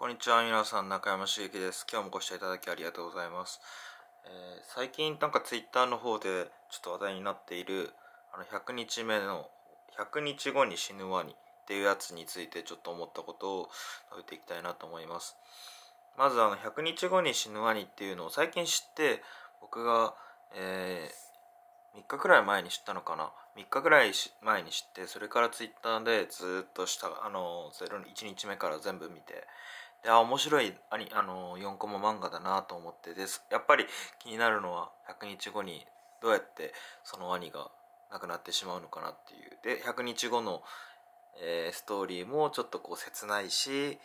こんにちは皆さん中山茂樹です今日もご視聴いただきありがとうございます、えー、最近なんかツイッターの方でちょっと話題になっているあの100日目の100日後に死ぬワニっていうやつについてちょっと思ったことを述べていきたいなと思いますまずあの100日後に死ぬワニっていうのを最近知って僕が、えー、3日くらい前に知ったのかな3日くらい前に知ってそれからツイッターでずっとしたあの1日目から全部見て面白いああの4コマ漫画だなと思ってですやっぱり気になるのは100日後にどうやってその兄が亡くなってしまうのかなっていうで100日後の、えー、ストーリーもちょっとこう切ないし、え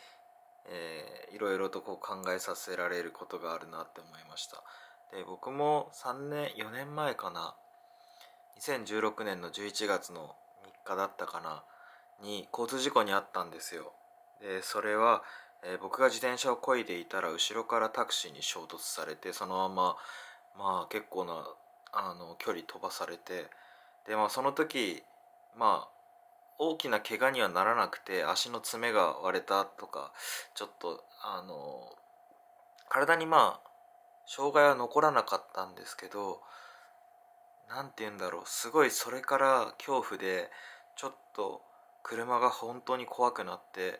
ー、いろいろとこう考えさせられることがあるなって思いましたで僕も3年4年前かな2016年の11月の3日だったかなに交通事故に遭ったんですよでそれはえー、僕が自転車を漕いでいたら後ろからタクシーに衝突されてそのまままあ結構なあの距離飛ばされてで、まあ、その時まあ大きな怪我にはならなくて足の爪が割れたとかちょっとあの体にまあ障害は残らなかったんですけど何て言うんだろうすごいそれから恐怖でちょっと車が本当に怖くなって。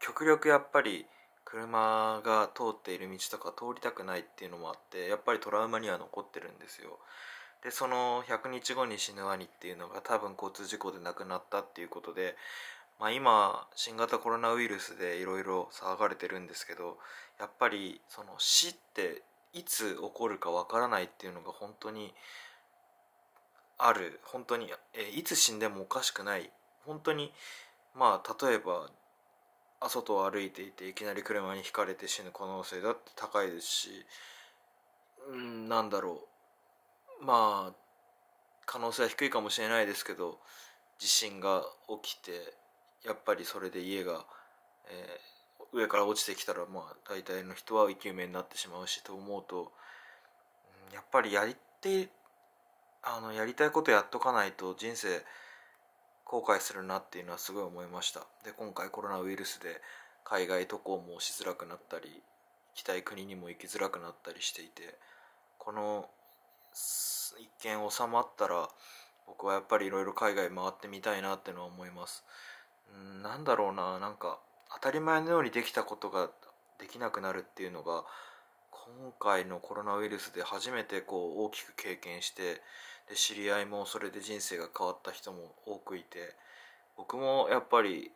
極力やっぱり車が通っている道とか通りたくないっていうのもあってやっぱりトラウマには残ってるんですよでその100日後に死ぬワニっていうのが多分交通事故で亡くなったっていうことで、まあ、今新型コロナウイルスでいろいろ騒がれてるんですけどやっぱりその死っていつ起こるかわからないっていうのが本当にある本当にえいつ死んでもおかしくない本当にまあ例えば外を歩いていていきなり車にひかれて死ぬ可能性だって高いですしうんなんだろうまあ可能性は低いかもしれないですけど地震が起きてやっぱりそれで家が、えー、上から落ちてきたらまあ大体の人は生き埋めになってしまうしと思うとやっぱりやりてあのやりたいことやっとかないと人生後悔するなっていうのはすごい思いましたで今回コロナウイルスで海外渡航もしづらくなったり行きたい国にも行きづらくなったりしていてこの一見収まったら僕はやっぱりいろいろ海外回ってみたいなってのは思いますうんなんだろうななんか当たり前のようにできたことができなくなるっていうのが今回のコロナウイルスで初めてこう大きく経験してで知り合いもそれで人生が変わった人も多くいて僕もやっぱり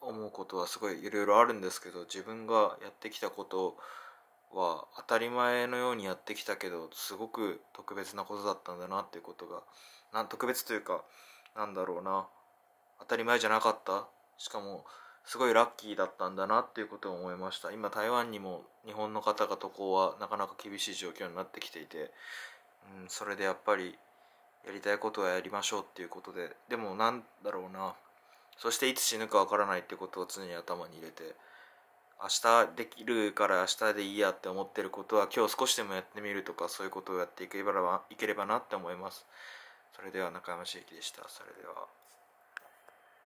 思うことはすごいいろいろあるんですけど自分がやってきたことは当たり前のようにやってきたけどすごく特別なことだったんだなっていうことがな特別というかなんだろうな当たり前じゃなかったしかもすごいラッキーだったんだなっていうことを思いました今台湾にも日本の方が渡航はなかなか厳しい状況になってきていて、うん、それでやっぱりやりたいことはやりましょうっていうことででもなんだろうなそしていつ死ぬかわからないってことを常に頭に入れて明日できるから明日でいいやって思ってることは今日少しでもやってみるとかそういうことをやっていければいければなって思います。それでは中山茂樹でした。それでは。